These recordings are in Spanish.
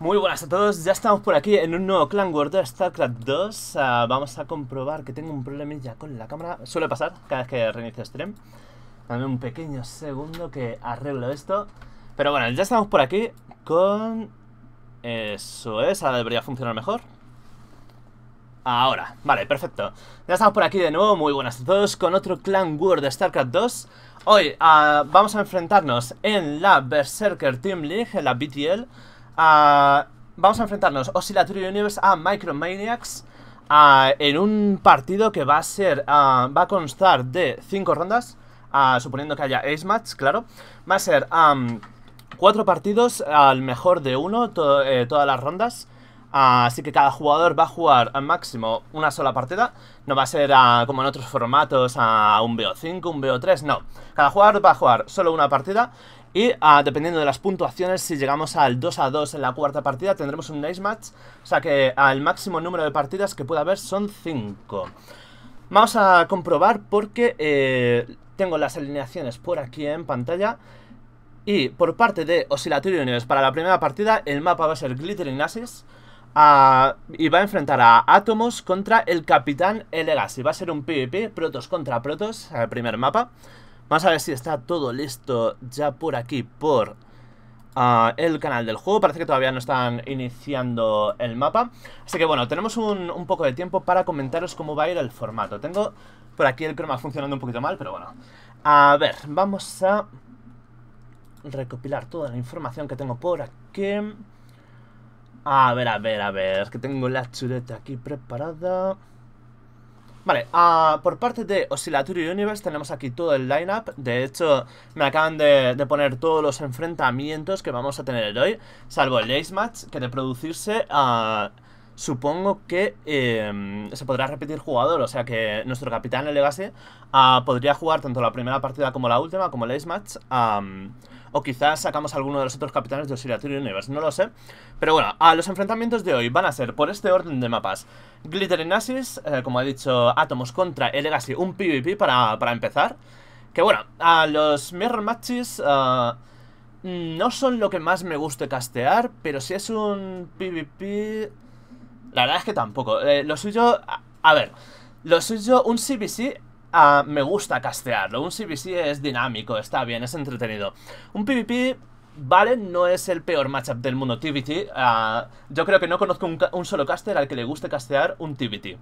Muy buenas a todos, ya estamos por aquí en un nuevo Clan World de StarCraft 2 ah, Vamos a comprobar que tengo un problemilla con la cámara Suele pasar cada vez que reinicio stream Dame un pequeño segundo que arreglo esto Pero bueno, ya estamos por aquí con... Eso es, ahora debería funcionar mejor Ahora, vale, perfecto Ya estamos por aquí de nuevo, muy buenas a todos Con otro Clan World de StarCraft 2 Hoy ah, vamos a enfrentarnos en la Berserker Team League, en la BTL Vamos a enfrentarnos Oscillatory Universe a Micromaniacs en un partido que va a ser... va a constar de 5 rondas, suponiendo que haya Ace Match, claro. Va a ser 4 partidos al mejor de uno, eh, todas las rondas. Así que cada jugador va a jugar al máximo una sola partida. No va a ser como en otros formatos a un BO5, un BO3, no. Cada jugador va a jugar solo una partida y ah, dependiendo de las puntuaciones, si llegamos al 2 a 2 en la cuarta partida, tendremos un nice match. O sea que al máximo número de partidas que pueda haber son 5. Vamos a comprobar porque eh, tengo las alineaciones por aquí en pantalla. Y por parte de Oscilatorio Universe, para la primera partida, el mapa va a ser Glittering Ashes. Ah, y va a enfrentar a Atomos contra el Capitán Elegas. Y va a ser un PvP, Protos contra Protos, el primer mapa. Vamos a ver si está todo listo ya por aquí, por ah, el canal del juego. Parece que todavía no están iniciando el mapa. Así que bueno, tenemos un, poco de tiempo para comentaros cómo va a ir el formato. Tengo por aquí el croma funcionando un poquito mal, pero bueno. A ver, vamos a recopilar toda la información que tengo por aquí. A ver, a ver, a ver, que tengo la chuleta aquí preparada. Vale, ah, por parte de Oscillatory Universe tenemos aquí todo el lineup. De hecho, me acaban de, poner todos los enfrentamientos que vamos a tener hoy, salvo el Ace Match, que de producirse... Ah, supongo que em, se podrá repetir jugador, o sea que nuestro capitán el Legacy ah, podría jugar tanto la primera partida como la última, como el Ace Match. Um, o quizás sacamos a alguno de los otros capitanes de Oscillatory Universe, no lo sé. Pero bueno, a ah, los enfrentamientos de hoy van a ser por este orden de mapas. Glitter Ashes, eh, como he dicho, Atomos contra el Legacy, un PvP para, empezar. Que bueno, a los Mirror Matches... Eh, no son lo que más me guste castear, pero si es un PvP... La verdad es que tampoco. Eh, lo suyo... a ver, lo suyo, un CBC Ah, me gusta castearlo. Un CBC es dinámico, está bien, es entretenido. Un PvP, vale, no es el peor matchup del mundo TBT. Ah, yo creo que no conozco un, solo caster al que le guste castear un TBT.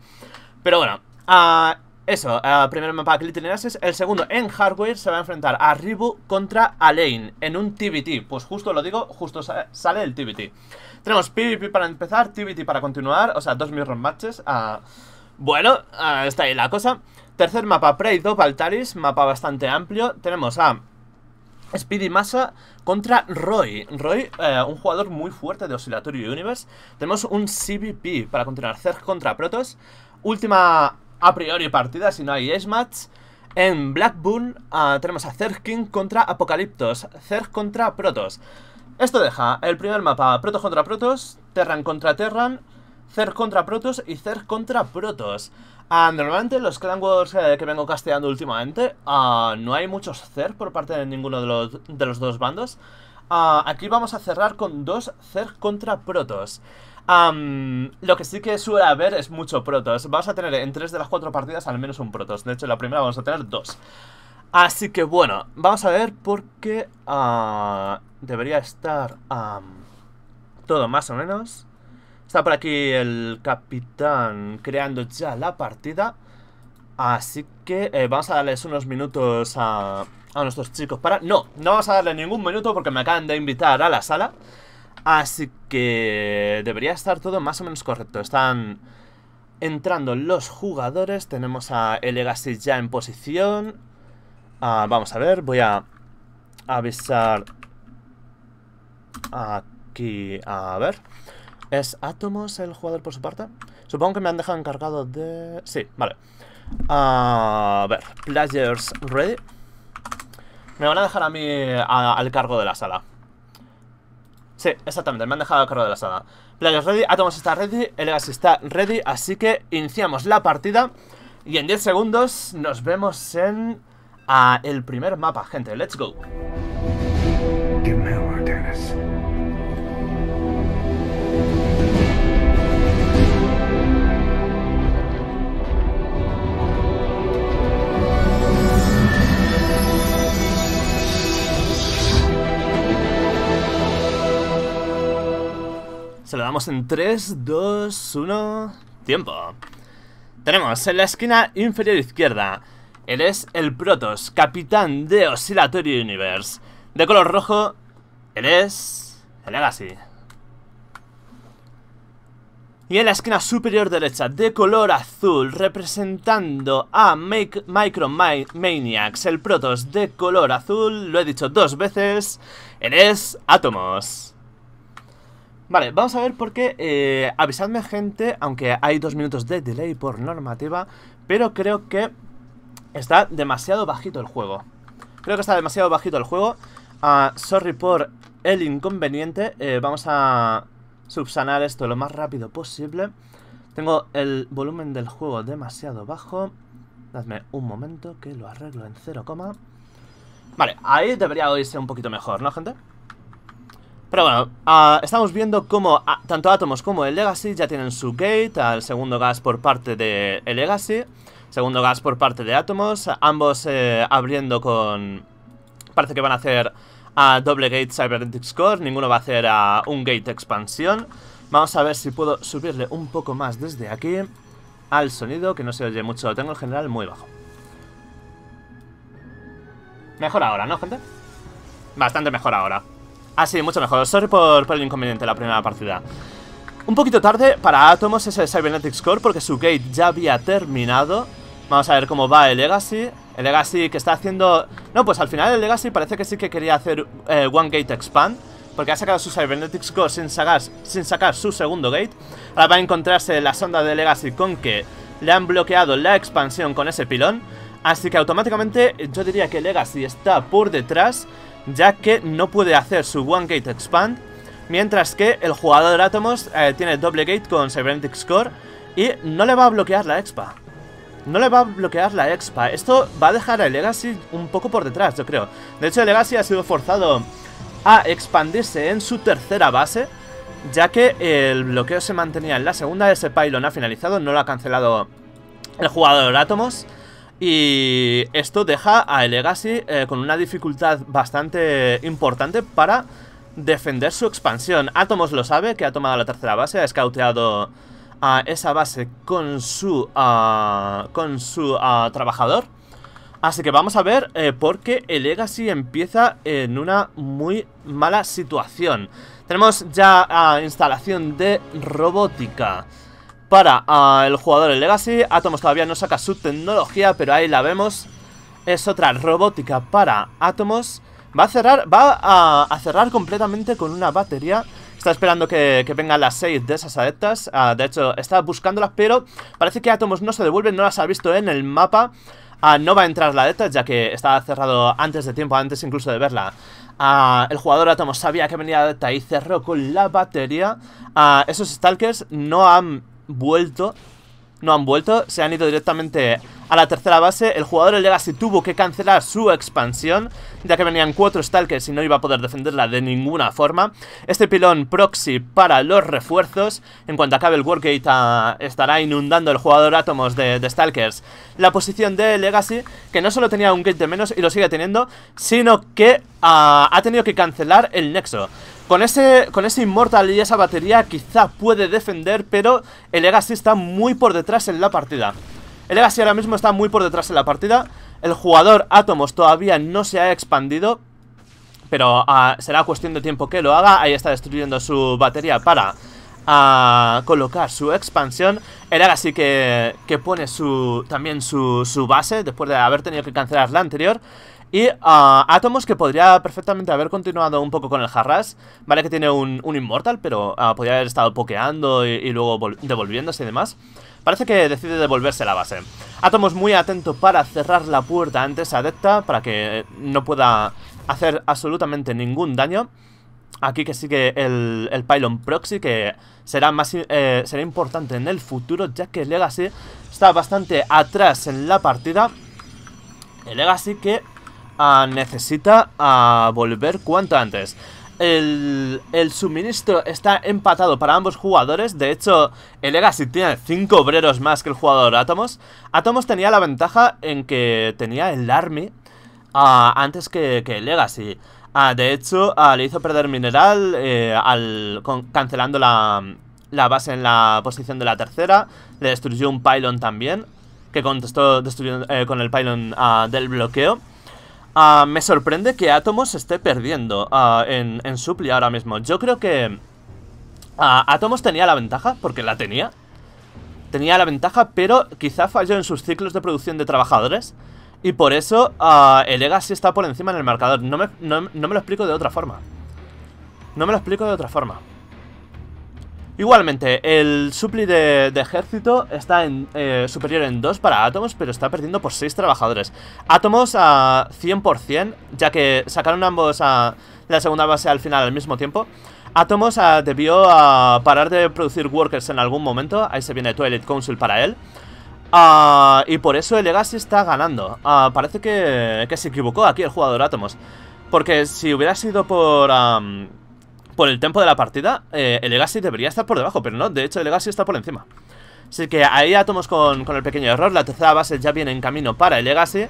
Pero bueno, ah, eso, primer mapa de es El segundo en hardware se va a enfrentar a Ribu contra Alain en un TBT. Pues justo lo digo, justo sale el TBT. Tenemos PvP para empezar, TBT para continuar, o sea, dos mil matches. bueno, está ahí la cosa. Tercer mapa, Prey 2 Altaris, mapa bastante amplio. Tenemos a Speedy Massa contra Roy. Roy, eh, un jugador muy fuerte de Oscilatorio Universe. Tenemos un CBP para continuar. Zerg contra protos Última a priori partida, si no hay S-Match. En Blackburn ah, tenemos a Zerg King contra Apocaliptos, Zerg contra protos Esto deja el primer mapa Protoss contra Protoss, Terran contra Terran, Zerg contra protos y Zerg contra protos Ah, normalmente los Clan Wars eh, que vengo casteando últimamente, ah, no hay muchos CER por parte de ninguno de los, dos bandos. Ah, aquí vamos a cerrar con dos CER contra Protos. lo que sí que suele haber es mucho Protos. Vamos a tener en tres de las cuatro partidas al menos un Protos. De hecho, en la primera vamos a tener dos. Así que bueno, vamos a ver por qué debería estar todo más o menos. Está por aquí el capitán creando ya la partida. Así que eh, vamos a darles unos minutos a, a nuestros chicos para... No, no vamos a darle ningún minuto porque me acaban de invitar a la sala. Así que debería estar todo más o menos correcto. Están entrando los jugadores. Tenemos a Elegacy ya en posición. Ah, vamos a ver, voy a avisar aquí. A ver. ¿Es Atomos el jugador por su parte? Supongo que me han dejado encargado de... Sí, vale. A ver, players ready. Me van a dejar a mí al cargo de la sala. Sí, exactamente, me han dejado al cargo de la sala. Players ready, Atomos está ready, Legacy está ready, así que iniciamos la partida. Y en 10 segundos nos vemos en el primer mapa, gente. Let's go. Give me Se lo damos en 3, 2, 1... Tiempo. Tenemos en la esquina inferior izquierda. Él es el Protos, capitán de Oscillatory Universe. De color rojo, él es... el Legacy. Y en la esquina superior derecha, de color azul, representando a Make Micro Maniacs, el Protos de color azul, lo he dicho dos veces, él es Atomos. Vale, vamos a ver por qué, eh, avisadme gente, aunque hay dos minutos de delay por normativa, pero creo que está demasiado bajito el juego. Creo que está demasiado bajito el juego. Ah, sorry por el inconveniente, eh, vamos a subsanar esto lo más rápido posible. Tengo el volumen del juego demasiado bajo. Dadme un momento que lo arreglo en 0, Vale, ahí debería oírse un poquito mejor, ¿no, gente? Pero bueno, ah, estamos viendo cómo tanto Atomos como el Legacy ya tienen su gate, al segundo gas por parte de el Legacy, segundo gas por parte de Atomos, ambos eh, abriendo con... Parece que van a hacer a doble gate Cybernetic Core, ninguno va a hacer a un gate expansión. Vamos a ver si puedo subirle un poco más desde aquí al sonido, que no se oye mucho, tengo el general muy bajo. Mejor ahora, ¿no, gente? Bastante mejor ahora. Ah, mucho mejor. Sorry por, el inconveniente de la primera partida. Un poquito tarde para Atomos el Cybernetic Score porque su gate ya había terminado. Vamos a ver cómo va el Legacy. El Legacy que está haciendo... No, pues al final el Legacy parece que sí que quería hacer eh, One Gate Expand. Porque ha sacado su Cybernetics Core sin sacar, sin sacar su segundo gate. Ahora va a encontrarse la sonda de Legacy con que le han bloqueado la expansión con ese pilón. Así que automáticamente yo diría que Legacy está por detrás ya que no puede hacer su One Gate Expand, mientras que el jugador Atomos eh, tiene doble gate con Cybernetic Score y no le va a bloquear la expa. No le va a bloquear la expa. Esto va a dejar a Legacy un poco por detrás, yo creo. De hecho, Legacy ha sido forzado a expandirse en su tercera base, ya que el bloqueo se mantenía en la segunda. Ese pylon ha finalizado, no lo ha cancelado el jugador Atomos. Y esto deja a Legacy eh, con una dificultad bastante importante para defender su expansión. Atomos lo sabe, que ha tomado la tercera base, ha escauteado a esa base con su, ah, con su ah, trabajador. Así que vamos a ver eh, por qué el Legacy empieza en una muy mala situación. Tenemos ya instalación de robótica para el jugador el Legacy. Atomos todavía no saca su tecnología, pero ahí la vemos. Es otra robótica para Atomos. Va a cerrar, va a, cerrar completamente con una batería. Está esperando que, vengan las 6 de esas adeptas. Ah, de hecho, está buscándolas, pero parece que Atomos no se devuelve, no las ha visto en el mapa. Ah, no va a entrar la adepta, ya que estaba cerrado antes de tiempo, antes incluso de verla. Ah, el jugador Atomos sabía que venía la adepta y cerró con la batería. esos Stalkers no han vuelto, no han vuelto, se han ido directamente a la tercera base, el jugador del Legacy tuvo que cancelar su expansión, ya que venían cuatro Stalkers y no iba a poder defenderla de ninguna forma. Este pilón proxy para los refuerzos, en cuanto acabe el Wargate ah, estará inundando el jugador átomos de, Stalkers. La posición de Legacy, que no solo tenía un gate de menos y lo sigue teniendo, sino que ah, ha tenido que cancelar el Nexo. Con ese, con ese Immortal y esa batería quizá puede defender, pero el Legacy está muy por detrás en la partida. El Legacy ahora mismo está muy por detrás en la partida. El jugador Atomos todavía no se ha expandido. Pero ah, será cuestión de tiempo que lo haga. Ahí está destruyendo su batería para ah, colocar su expansión. El Agassi que, que pone su, también su, su base después de haber tenido que cancelar la anterior. Y a ah, Atomos, que podría perfectamente haber continuado un poco con el Harras. Vale que tiene un, un Immortal, pero ah, podría haber estado pokeando y, luego devolviéndose y demás. Parece que decide devolverse la base. Atomos muy atento para cerrar la puerta antes a Adepta, para que no pueda hacer absolutamente ningún daño. Aquí que sigue el, el Pylon Proxy, que será, más, eh, será importante en el futuro, ya que Legacy está bastante atrás en la partida. Legacy que Ah, necesita ah, volver cuanto antes. El, el, suministro está empatado para ambos jugadores. De hecho, el Legacy tiene 5 obreros más que el jugador Atomos. Atomos tenía la ventaja en que tenía el Army ah, antes que, el Legacy. de hecho, le hizo perder mineral eh, al, cancelando la, base en la posición de la tercera. Le destruyó un pylon también, que contestó destruyendo eh, con el pylon del bloqueo. Ah, me sorprende que Atomos esté perdiendo ah, en, en Supli ahora mismo. Yo creo que ah, Atomos tenía la ventaja, porque la tenía. Tenía la ventaja, pero quizá falló en sus ciclos de producción de trabajadores. Y por eso el Legacy está por encima en el marcador. no me lo explico de otra forma. No me lo explico de otra forma. Igualmente, el supli de, ejército está en, eh, superior en 2 para Atomos, pero está perdiendo por 6 trabajadores. Atomos a 100%, ya que sacaron ambos a la segunda base al final al mismo tiempo. Atomos debió a parar de producir workers en algún momento, ahí se viene Toilet Council para él. Ah, y por eso el Legacy está ganando. Ah, parece que, se equivocó aquí el jugador Atomos. Porque si hubiera sido por por el tiempo de la partida, eh, el Legacy debería estar por debajo, pero no, de hecho el Legacy está por encima. Así que ahí ya con, con el pequeño error, la tercera base ya viene en camino para el Legacy,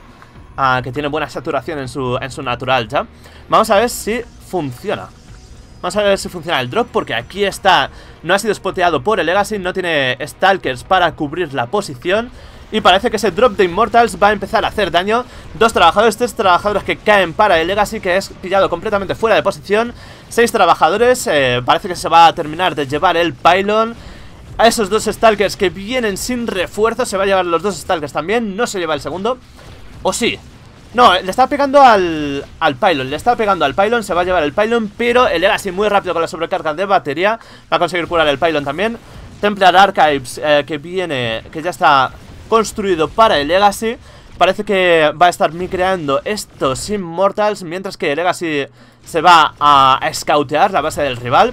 ah, que tiene buena saturación en su, en su natural ya. Vamos a ver si funciona. Vamos a ver si funciona el drop porque aquí está, no ha sido spoteado por el Legacy, no tiene Stalkers para cubrir la posición y parece que ese drop de Immortals va a empezar a hacer daño. Dos trabajadores, tres trabajadores que caen para el Legacy, que es pillado completamente fuera de posición. Seis trabajadores, eh, parece que se va a terminar de llevar el pylon. A esos dos Stalkers que vienen sin refuerzo, se va a llevar los dos Stalkers también. No se lleva el segundo. ¿O sí? No, eh, le está pegando al, al pylon, le está pegando al pylon, se va a llevar el pylon, pero el Legacy muy rápido con la sobrecarga de batería va a conseguir curar el pylon también. Templar Archives, eh, que viene, que ya está construido para el Legacy Parece que va a estar micreando estos Immortals Mientras que el Legacy se va a scoutear la base del rival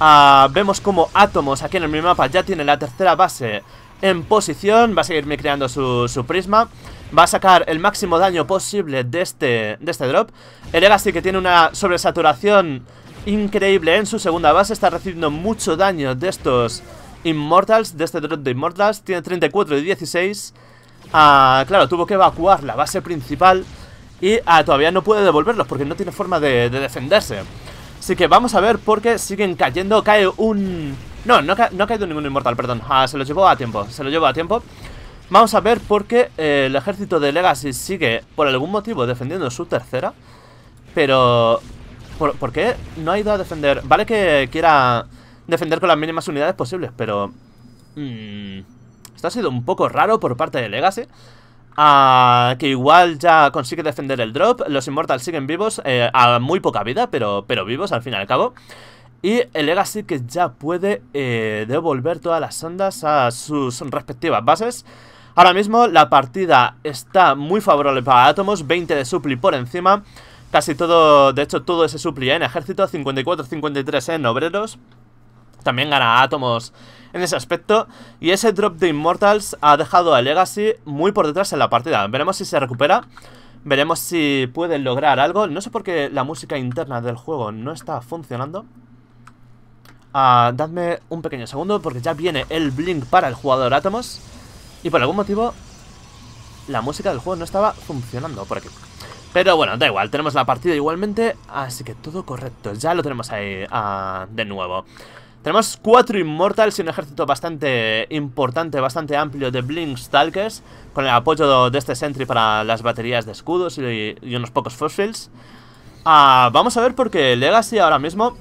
ah, Vemos como Atomos aquí en el mapa ya tiene la tercera base en posición Va a seguir micreando su, su prisma Va a sacar el máximo daño posible de este, de este drop El Legacy que tiene una sobresaturación increíble en su segunda base Está recibiendo mucho daño de estos Immortals, de este drop de Immortals, tiene 34 de 16. Ah, claro, tuvo que evacuar la base principal y ah, todavía no puede devolverlos porque no tiene forma de, defenderse. Así que vamos a ver por qué siguen cayendo. Cae un... No, no, ha caído ningún inmortal, perdón. Ah, se lo llevó a tiempo, se lo llevó a tiempo. Vamos a ver por qué eh, el ejército de Legacy sigue por algún motivo defendiendo su tercera. Pero... ¿por qué no ha ido a defender? Vale que quiera defender con las mínimas unidades posibles, pero... Mm, esto ha sido un poco raro por parte de Legacy. que igual ya consigue defender el drop. Los Immortals siguen vivos, eh, a muy poca vida, pero, pero vivos al fin y al cabo. Y el Legacy que ya puede eh, devolver todas las ondas a sus respectivas bases. Ahora mismo la partida está muy favorable para Atomos, 20 de supli por encima. Casi todo, de hecho todo ese supli en ejército, 54-53 en obreros también gana átomos en ese aspecto. Y ese drop de Immortals ha dejado a Legacy muy por detrás en la partida. Veremos si se recupera. Veremos si puede lograr algo. No sé por qué la música interna del juego no está funcionando. Ah, dadme un pequeño segundo porque ya viene el blink para el jugador Atomos. Y por algún motivo la música del juego no estaba funcionando por aquí. Pero bueno, da igual, tenemos la partida igualmente, así que todo correcto, ya lo tenemos ahí ah, de nuevo. Tenemos cuatro Immortals y un ejército bastante importante, bastante amplio de Stalkers. con el apoyo de este Sentry para las baterías de escudos y, unos pocos Fossils. Ah, vamos a ver porque Legacy ahora mismo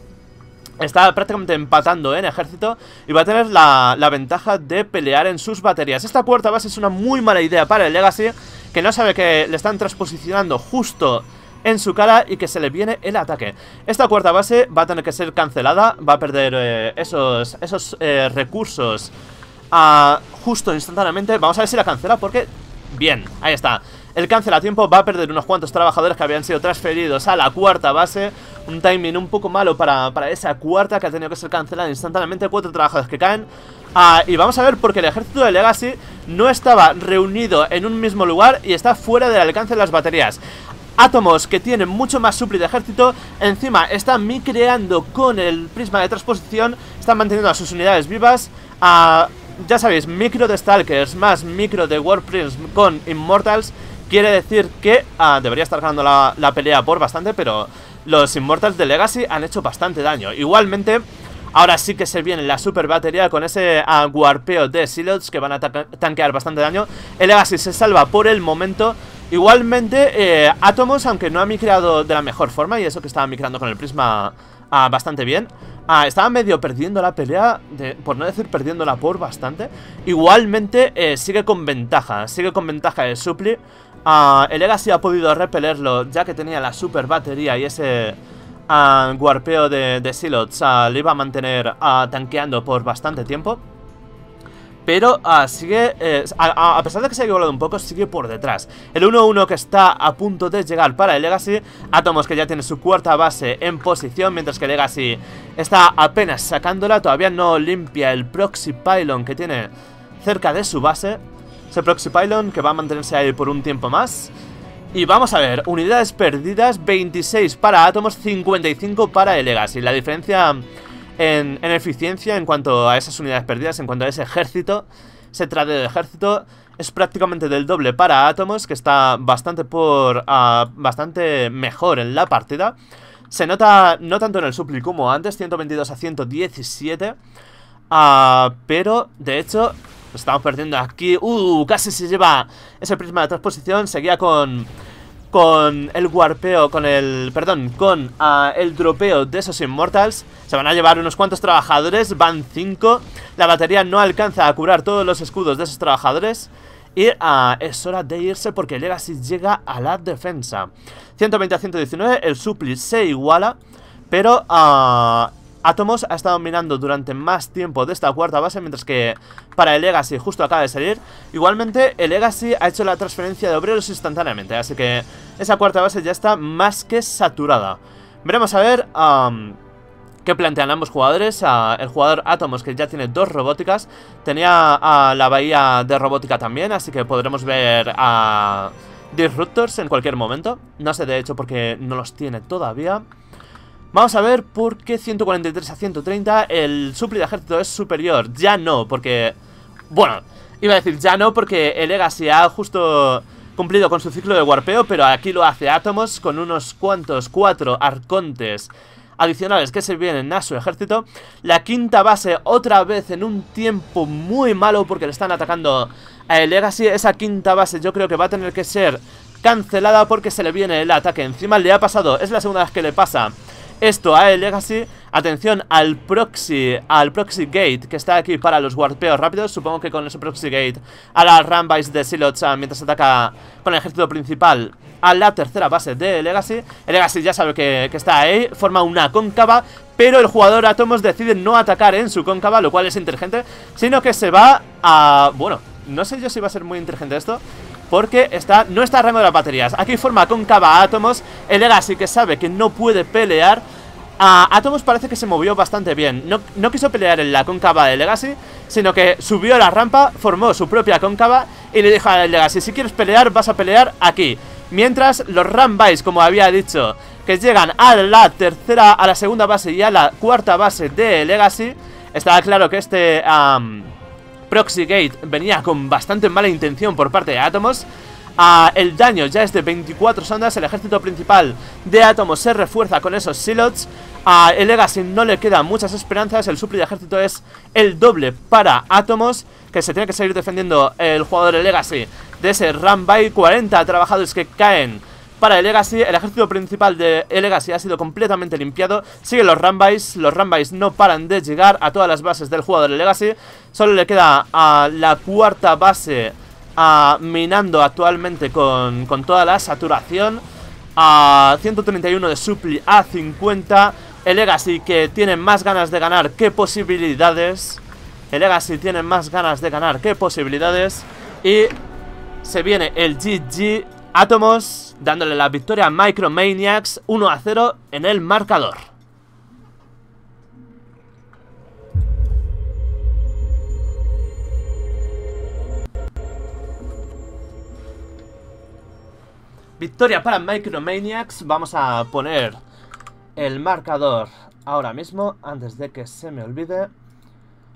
está prácticamente empatando en ejército y va a tener la, ventaja de pelear en sus baterías. Esta puerta base es una muy mala idea para el Legacy, que no sabe que le están transposicionando justo en su cara y que se le viene el ataque. Esta cuarta base va a tener que ser cancelada, va a perder eh, esos, esos eh, recursos ah, justo instantáneamente. Vamos a ver si la cancela porque... Bien, ahí está. El cancela tiempo va a perder unos cuantos trabajadores que habían sido transferidos a la cuarta base. Un timing un poco malo para, esa cuarta que ha tenido que ser cancelada instantáneamente. Cuatro trabajadores que caen. Ah, y vamos a ver porque el ejército de Legacy no estaba reunido en un mismo lugar y está fuera del alcance de las baterías átomos que tienen mucho más supli de ejército. Encima están micreando con el prisma de transposición. Están manteniendo a sus unidades vivas. ya sabéis, micro de Stalkers más micro de Warprints con Immortals. Quiere decir que ah, debería estar ganando la, pelea por bastante, pero los Immortals de Legacy han hecho bastante daño. Igualmente, ahora sí que se viene la super batería con ese guarpeo de Silots que van a tanquear bastante daño. El Legacy se salva por el momento, Igualmente, eh, Atomos, aunque no ha migrado de la mejor forma, y eso que estaba migrando con el Prisma ah, bastante bien, ah, estaba medio perdiendo la pelea, por no decir la por bastante. Igualmente, eh, sigue con ventaja, sigue con ventaja el Supli. Ah, el Legacy ha podido repelerlo ya que tenía la super batería y ese guarpeo de, de Silots le iba a mantener tanqueando por bastante tiempo pero ah, sigue, eh, a, pesar de que se ha igualado un poco, sigue por detrás. El 1-1 que está a punto de llegar para el Legacy, Atomos que ya tiene su cuarta base en posición, mientras que Legacy está apenas sacándola, todavía no limpia el Proxy Pylon que tiene cerca de su base. Ese Proxy Pylon que va a mantenerse ahí por un tiempo más. Y vamos a ver, unidades perdidas, 26 para Atomos, 55 para el Legacy. La diferencia en, eficiencia en cuanto a esas unidades perdidas, en cuanto a ese ejército, ese trata de ejército, es prácticamente del doble para átomos, que está bastante por ah, bastante mejor en la partida. Se nota no tanto en el supli como antes, 122 a 117, ah, pero de hecho estamos perdiendo aquí. ¡Uh! Casi se lleva ese prisma de transposición, seguía con con el warpeo, con el, perdón, con ah, el dropeo de esos Immortals. Se van a llevar unos cuantos trabajadores, van 5. La batería no alcanza a curar todos los escudos de esos trabajadores. Y ah, es hora de irse porque Legacy llega a la defensa. 120 a 119, el supli se iguala. Pero ah, Atomos ha estado minando durante más tiempo de esta cuarta base, mientras que para el Legacy justo acaba de salir. Igualmente, el Legacy ha hecho la transferencia de obreros instantáneamente, así que esa cuarta base ya está más que saturada. Veremos a ver... ¿Qué plantean ambos jugadores? Ah, el jugador Atomos, que ya tiene dos robóticas, tenía a la bahía de robótica también, así que podremos ver a Disruptors en cualquier momento. No sé de hecho porque no los tiene todavía. Vamos a ver por qué 143 a 130 el supli de ejército es superior. Ya no, porque... Bueno, iba a decir ya no porque el Legacy ha justo cumplido con su ciclo de warpeo, pero aquí lo hace Atomos con unos cuantos, cuatro arcontes adicionales que se vienen a su ejército. La quinta base otra vez en un tiempo muy malo porque le están atacando a el Legacy. Esa quinta base yo creo que va a tener que ser cancelada porque se le viene el ataque encima. Le ha pasado, es la segunda vez que le pasa esto a el Legacy. Atención al proxy, al proxy gate que está aquí para los warpeos rápidos. Supongo que con ese proxy gate a la Rambais de Silocha, ah, mientras ataca con el ejército principal a la tercera base de Legacy. El Legacy ya sabe que, que está ahí, forma una cóncava, pero el jugador Atomos decide no atacar en su cóncava, lo cual es inteligente, sino que se va a... bueno, no sé yo si va a ser muy inteligente esto, porque está, no está de las baterías. Aquí forma cóncava a Atomos El Legacy que sabe que no puede pelear. A Atomos parece que se movió bastante bien. No, quiso pelear en la cóncava de Legacy, sino que subió la rampa, formó su propia cóncava y le dijo al Legacy, si quieres pelear, vas a pelear aquí. Mientras los Rambais, como había dicho, que llegan a la tercera, a la segunda base y a la cuarta base de Legacy, está claro que este... Proxygate venía con bastante mala intención por parte de Atomos. Ah, el daño ya es de 24 sondas, el ejército principal de Atomos se refuerza con esos silots. A ah, el Legacy no le quedan muchas esperanzas, el supli de ejército es el doble para Atomos, que se tiene que seguir defendiendo el jugador Legacy de ese by 40 trabajadores que caen para el Legacy, el ejército principal de Legacy ha sido completamente limpiado. Siguen los Rambais, los Rambais no paran de llegar a todas las bases del jugador del Legacy. Solo le queda a la cuarta base minando actualmente con, con toda la saturación. A 131 de Supli a 50. El Legacy que tiene más ganas de ganar que posibilidades. El Legacy tiene más ganas de ganar que posibilidades. Y se viene el GG Atomos, dándole la victoria a Micromaniacs 1 a 0 en el marcador. Victoria para Micromaniacs. Vamos a poner el marcador ahora mismo, antes de que se me olvide.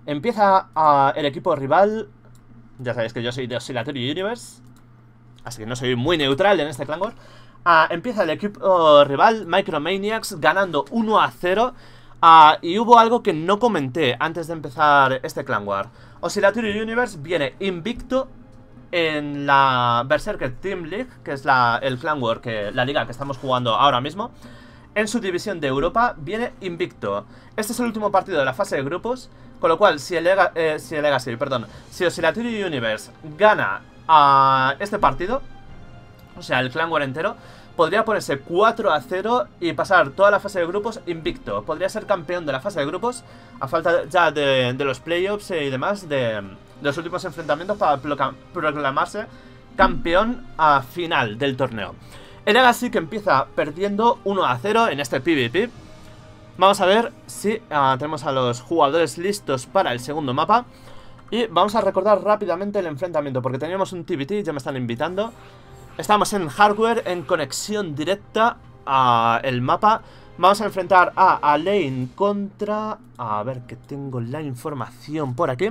Empieza ah, el equipo rival. Ya sabéis que yo soy de Oscillatory Universe así que no soy muy neutral en este clan ah, empieza el equipo rival, Micromaniacs, ganando 1 a 0. Ah, y hubo algo que no comenté antes de empezar este Clan War. Oscillatory Universe viene invicto en la Berserker Team League, que es la, el Clan que, la liga que estamos jugando ahora mismo. En su división de Europa viene invicto. Este es el último partido de la fase de grupos, con lo cual si el, eh, Legacy, perdón, si Oscillatory Universe gana este partido, o sea, el clan guarentero, podría ponerse 4 a 0 y pasar toda la fase de grupos invicto. Podría ser campeón de la fase de grupos a falta ya de, los playoffs y demás, de, los últimos enfrentamientos para proclamarse campeón a final del torneo. El sí que empieza perdiendo 1 a 0 en este PvP. Vamos a ver si ah, tenemos a los jugadores listos para el segundo mapa. Y vamos a recordar rápidamente el enfrentamiento, porque teníamos un TBT, ya me están invitando. Estamos en hardware, en conexión directa al mapa. Vamos a enfrentar a Alain contra... A ver, que tengo la información por aquí.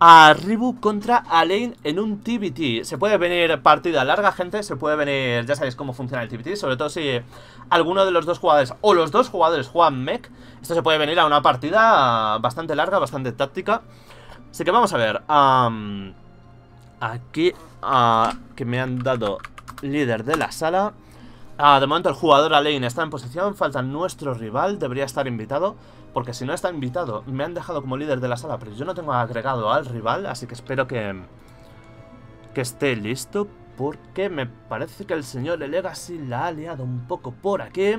A Ribu contra Alain en un TBT. Se puede venir partida larga, gente. Se puede venir... Ya sabéis cómo funciona el TBT. Sobre todo si alguno de los dos jugadores o los dos jugadores juegan mech. Esto se puede venir a una partida bastante larga, bastante táctica. Así que vamos a ver. aquí, que me han dado líder de la sala. Ah, de momento el jugador Alain está en posición, falta nuestro rival, debería estar invitado, porque si no está invitado, me han dejado como líder de la sala, pero yo no tengo agregado al rival, así que espero que, que esté listo, porque me parece que el señor Legacy la ha liado un poco por aquí.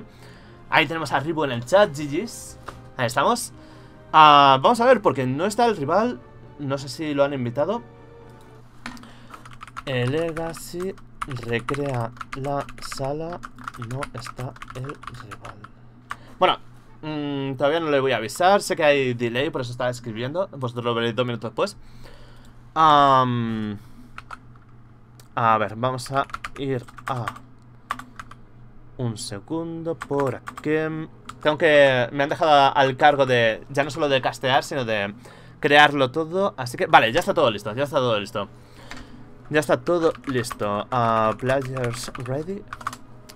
Ahí tenemos a Ribo en el chat, GG's. Ahí estamos. Ah, vamos a ver, porque no está el rival, no sé si lo han invitado. El Legacy recrea la sala. No está el rival. Bueno, mm, todavía no le voy a avisar. Sé que hay delay, por eso estaba escribiendo. Vosotros lo veréis dos minutos después. a ver, vamos a ir a... Un segundo por aquí. Tengo que... Me han dejado al cargo de... Ya no solo de castear, sino de crearlo todo Así que, vale, ya está todo listo, ya está todo listo Ya está todo listo ah, Players ready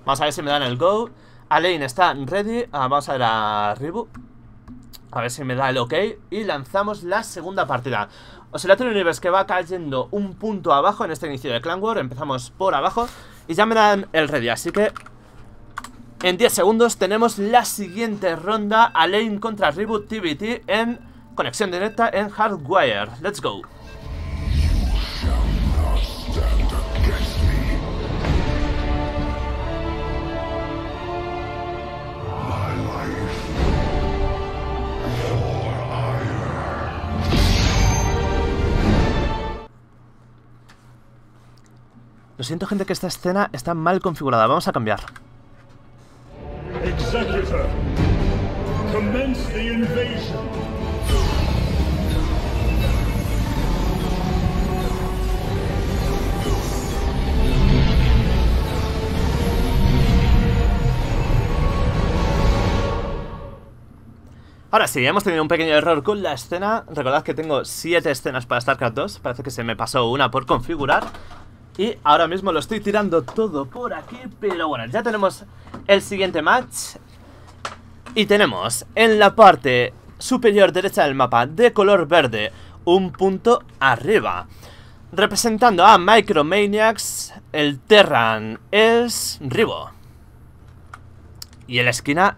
Vamos a ver si me dan el go Alain está ready ah, Vamos a ver a Reboot A ver si me da el ok Y lanzamos la segunda partida Oscilatorio Universe que va cayendo un punto abajo en este inicio de Clan War Empezamos por abajo Y ya me dan el ready, así que en 10 segundos tenemos la siguiente ronda Alain contra Reboot TBT en Conexión directa en Hardwire. Let's go. Lo siento gente que esta escena está mal configurada, vamos a cambiar. Executor, commence the invasion. Ahora sí, hemos tenido un pequeño error con la escena. Recordad que tengo 7 escenas para StarCraft 2. Parece que se me pasó una por configurar. Y ahora mismo lo estoy tirando todo por aquí. Pero bueno, ya tenemos el siguiente match. Y tenemos en la parte superior derecha del mapa de color verde un punto arriba. Representando a Micromaniacs, el Terran es Ribo. Y en la esquina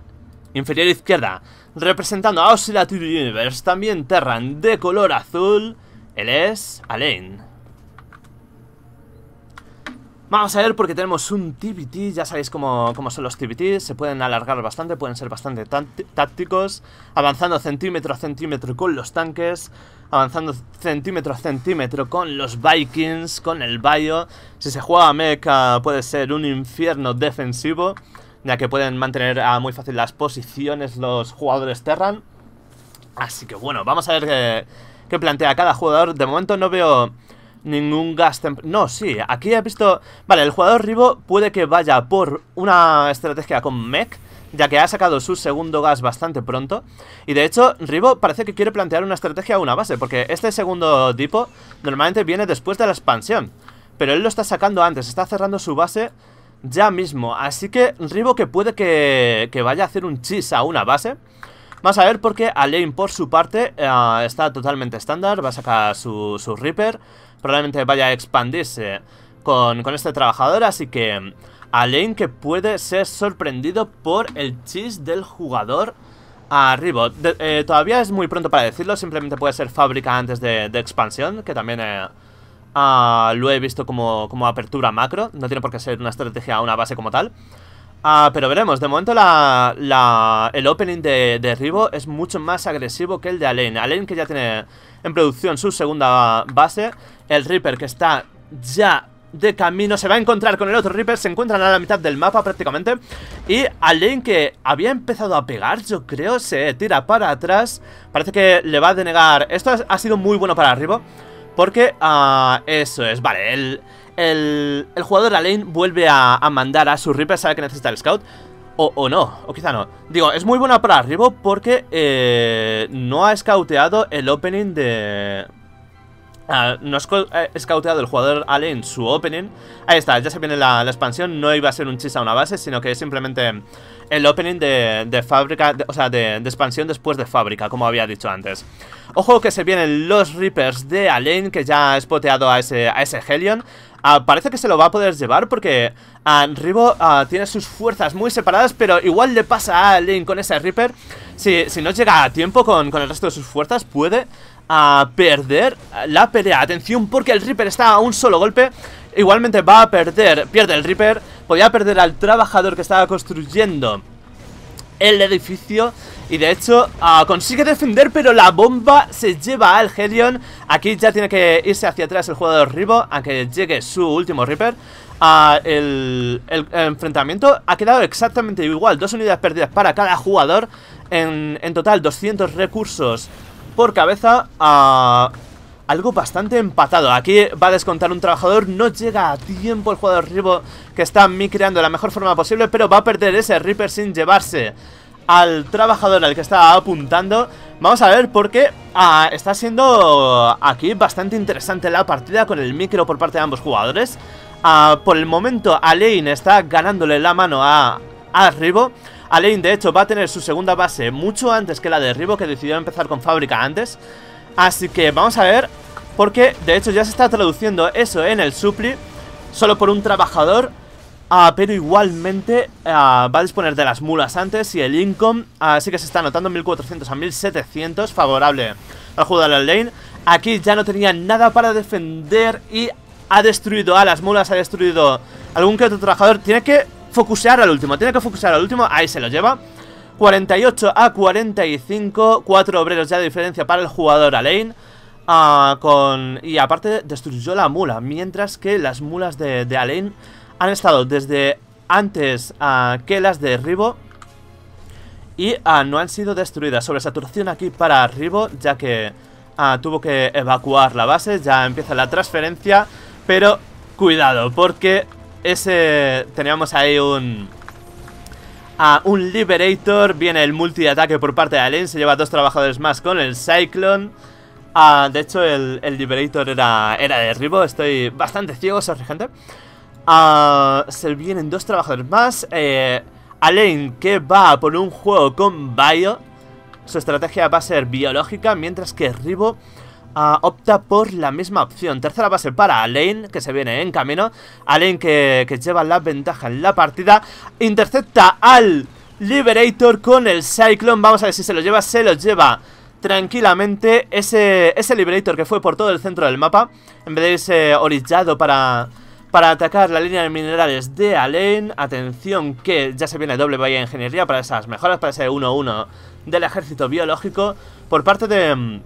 inferior izquierda Representando a Oscillator Universe, también Terran de color azul, él es Alain. Vamos a ver porque tenemos un TBT, ya sabéis cómo, son los TBT, se pueden alargar bastante, pueden ser bastante tácticos, avanzando centímetro a centímetro con los tanques, avanzando centímetro a centímetro con los Vikings, con el Bayo, si se juega a Mecha puede ser un infierno defensivo, ya que pueden mantener a muy fácil las posiciones los jugadores Terran. Así que bueno, vamos a ver qué, plantea cada jugador. De momento no veo ningún gas No, sí, aquí he visto... Vale, el jugador Rivo puede que vaya por una estrategia con mech ya que ha sacado su segundo gas bastante pronto. Y de hecho, Rivo parece que quiere plantear una estrategia a una base, porque este segundo tipo normalmente viene después de la expansión. Pero él lo está sacando antes, está cerrando su base ya mismo. Así que Rivo que puede que, que vaya a hacer un chis a una base. Vamos a ver porque Alain por su parte eh, está totalmente estándar, va a sacar su, su Reaper. Probablemente vaya a expandirse con, este trabajador, así que Alain que puede ser sorprendido por el cheese del jugador a eh, todavía es muy pronto para decirlo, simplemente puede ser fábrica antes de, expansión, que también... Eh, Ah, lo he visto como, apertura macro, no tiene por qué ser una estrategia, una base como tal. Ah, pero veremos, de momento el opening de, de Ribo es mucho más agresivo que el de Alain. Alain que ya tiene en producción su segunda base, el Reaper que está ya de camino, se va a encontrar con el otro Reaper, se encuentran a la mitad del mapa prácticamente, y Alain que había empezado a pegar, yo creo, se tira para atrás, parece que le va a denegar, esto ha sido muy bueno para Rivo porque, ah, eso es, vale, el, el, jugador Alain vuelve a, mandar a su Reaper, sabe que necesita el Scout. O, o, no, o quizá no. Digo, es muy buena para arriba porque eh, no ha scouteado el opening de... Ah, no ha eh, scouteado el jugador Allen su opening. Ahí está, ya se viene la, la expansión. No iba a ser un chis a una base, sino que simplemente el opening de, fábrica, o sea, de, expansión después de fábrica, como había dicho antes. Ojo que se vienen los Reapers de Alain, que ya ha spoteado a ese, a ese Helion. Ah, parece que se lo va a poder llevar porque Anribo ah, ah, tiene sus fuerzas muy separadas, pero igual le pasa a Alain con ese Reaper. Si, no llega a tiempo con, con, el resto de sus fuerzas, puede perder la pelea. Atención porque el Reaper está a un solo golpe Igualmente va a perder, pierde el Reaper, podía perder al trabajador que estaba construyendo el edificio y de hecho ah, consigue defender pero la bomba se lleva al Helion Aquí ya tiene que irse hacia atrás el jugador Ribo que llegue su último Reaper ah, el, enfrentamiento ha quedado exactamente igual, dos unidades perdidas para cada jugador En, total 200 recursos por cabeza a... Ah, algo bastante empatado. Aquí va a descontar un trabajador, no llega a tiempo el jugador Ribo que está micreando de la mejor forma posible, pero va a perder ese Reaper sin llevarse al trabajador al que está apuntando. Vamos a ver porque qué ah, está siendo aquí bastante interesante la partida con el micro por parte de ambos jugadores. Ah, por el momento Alain está ganándole la mano a, a Alain de hecho va a tener su segunda base mucho antes que la de Ribo que decidió empezar con fábrica antes. Así que vamos a ver, porque de hecho ya se está traduciendo eso en el supli, solo por un trabajador, ah, pero igualmente ah, va a disponer de las mulas antes y el income, así que se está anotando 1400 a 1700, favorable al jugador la lane. Aquí ya no tenía nada para defender y ha destruido a las mulas, ha destruido algún que otro trabajador. Tiene que focusear al último, tiene que focusear al último, ahí se lo lleva. 48 a 45, 4 obreros ya de diferencia para el jugador Alain. Ah, con, y aparte destruyó la mula, mientras que las mulas de, Alain han estado desde antes ah, que las de Ribo y ah, no han sido destruidas. Sobre saturación aquí para Ribo, ya que tuvo que evacuar la base, ya empieza la transferencia, pero cuidado, porque ese teníamos ahí un a un Liberator. Viene el multiataque por parte de Alain, Se lleva dos trabajadores más con el Cyclone. Ah, de hecho, el, Liberator era, era Ribo. Estoy bastante ciego, sorprendente, ah, se vienen dos trabajadores más. Eh, Alain que va por un juego con Bio. Su estrategia va a ser biológica, mientras que Ribo opta por la misma opción. Tercera base para Alain, que se viene en camino. Alain que, lleva la ventaja en la partida. Intercepta al Liberator con el Cyclone. Vamos a ver si se lo lleva. Se lo lleva tranquilamente. Ese, ese Liberator que fue por todo el centro del mapa. En vez de irse orillado para... Para atacar la línea de minerales de Alain, atención que ya se viene doble bahía ingeniería para esas mejoras, para ese 1-1 del ejército biológico. Por parte de,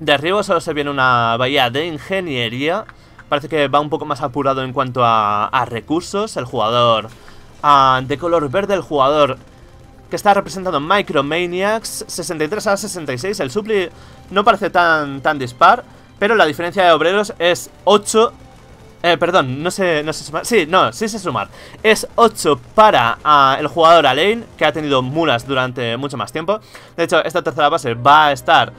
de arriba solo se viene una bahía de ingeniería. Parece que va un poco más apurado en cuanto a, recursos. El jugador ah, de color verde, el jugador que está representando Micromaniacs, 63 a 66. El supli no parece tan, tan dispar, pero la diferencia de obreros es 8 eh, perdón, no sé, no sé sumar. Sí, no, sí se sumar. Es 8 para ah, el jugador Alain, que ha tenido mulas durante mucho más tiempo. De hecho, esta tercera base va a estar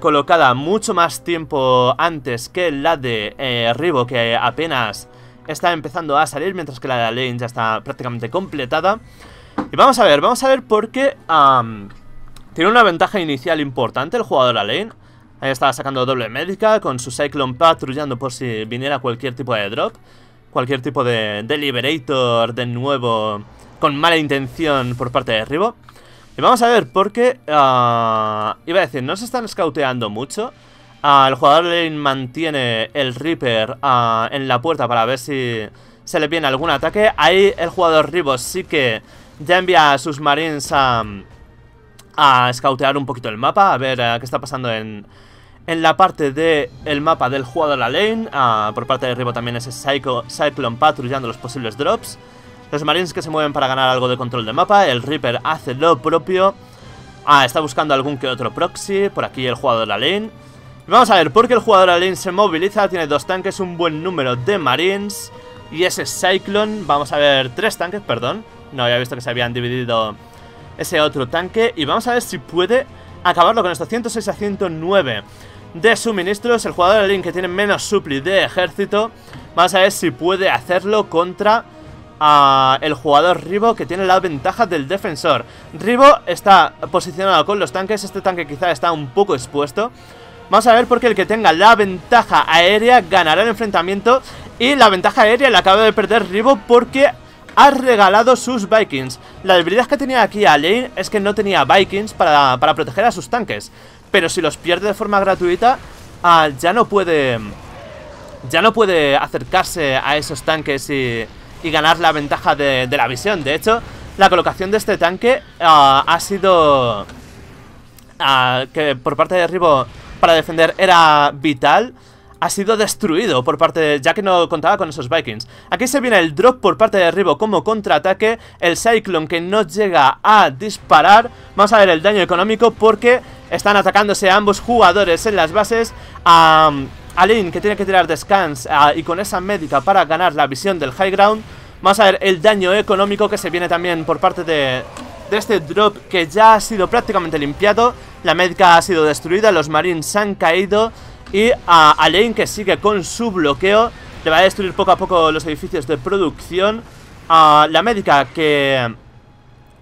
colocada mucho más tiempo antes que la de eh, Rivo que apenas está empezando a salir, mientras que la de Alain ya está prácticamente completada. Y vamos a ver, vamos a ver por qué tiene una ventaja inicial importante el jugador Alain. Ahí estaba sacando doble médica con su Cyclone patrullando por si viniera cualquier tipo de drop. Cualquier tipo de, de Liberator de nuevo con mala intención por parte de Rivo y eh, vamos a ver, por qué ah, iba a decir, no se están scouteando mucho. el jugador Lane mantiene el Reaper ah, en la puerta para ver si se le viene algún ataque. Ahí el jugador Ribos sí que ya envía a sus marines a, a un poquito el mapa, a ver ah, qué está pasando en, la parte del mapa del jugador Lane. por parte de ribos también es Psycho, Cyclone patrullando los posibles drops. Los Marines que se mueven para ganar algo de control de mapa. El Reaper hace lo propio. Ah, está buscando algún que otro proxy. Por aquí el jugador Alain. Vamos a ver, porque el jugador Alain se moviliza. Tiene dos tanques, un buen número de Marines. Y ese Cyclone, vamos a ver, tres tanques, perdón. No había visto que se habían dividido ese otro tanque. Y vamos a ver si puede acabarlo con estos 106 a 109 de suministros. El jugador Alain que tiene menos supli de ejército. Vamos a ver si puede hacerlo contra el jugador Ribo que tiene la ventaja del defensor. Ribo está posicionado con los tanques, este tanque quizá está un poco expuesto. Vamos a ver porque el que tenga la ventaja aérea ganará el enfrentamiento y la ventaja aérea la acaba de perder Ribo porque ha regalado sus Vikings. La debilidad que tenía aquí a Lane es que no tenía Vikings para, proteger a sus tanques. Pero si los pierde de forma gratuita, ah, ya no puede... Ya no puede acercarse a esos tanques y, y ganar la ventaja de, la visión. De hecho, la colocación de este tanque ah, ha sido... Ah, que por parte de Ribo para defender era vital ha sido destruido por parte ya que no contaba con esos Vikings. Aquí se viene el drop por parte de Ribo como contraataque, el Cyclone que no llega a disparar. Vamos a ver el daño económico porque están atacándose ambos jugadores en las bases. A... Alin que tiene que tirar descans ah, y con esa médica para ganar la visión del high ground. Vamos a ver el daño económico que se viene también por parte de, este drop que ya ha sido prácticamente limpiado. La médica ha sido destruida, los marines han caído y a Alain que sigue con su bloqueo. Le va a destruir poco a poco los edificios de producción. A la médica que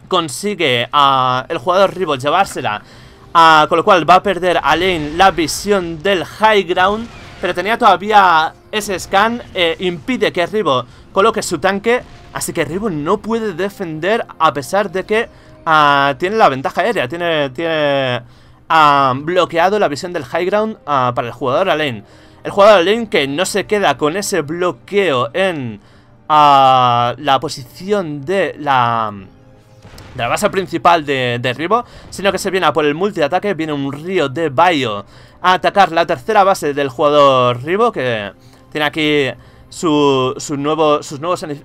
consigue a el jugador rival llevársela. con lo cual va a perder Alain la visión del high ground pero tenía todavía ese scan, eh, impide que Ribo coloque su tanque, así que Ribo no puede defender a pesar de que ah, tiene la ventaja aérea, tiene, tiene ah, bloqueado la visión del high ground ah, para el jugador Alain. El jugador Alain que no se queda con ese bloqueo en la posición de la de la base principal de, Ribo, sino que se viene a por el multiataque, viene un río de Bayo a atacar la tercera base del jugador Ribo, que tiene aquí sus nuevos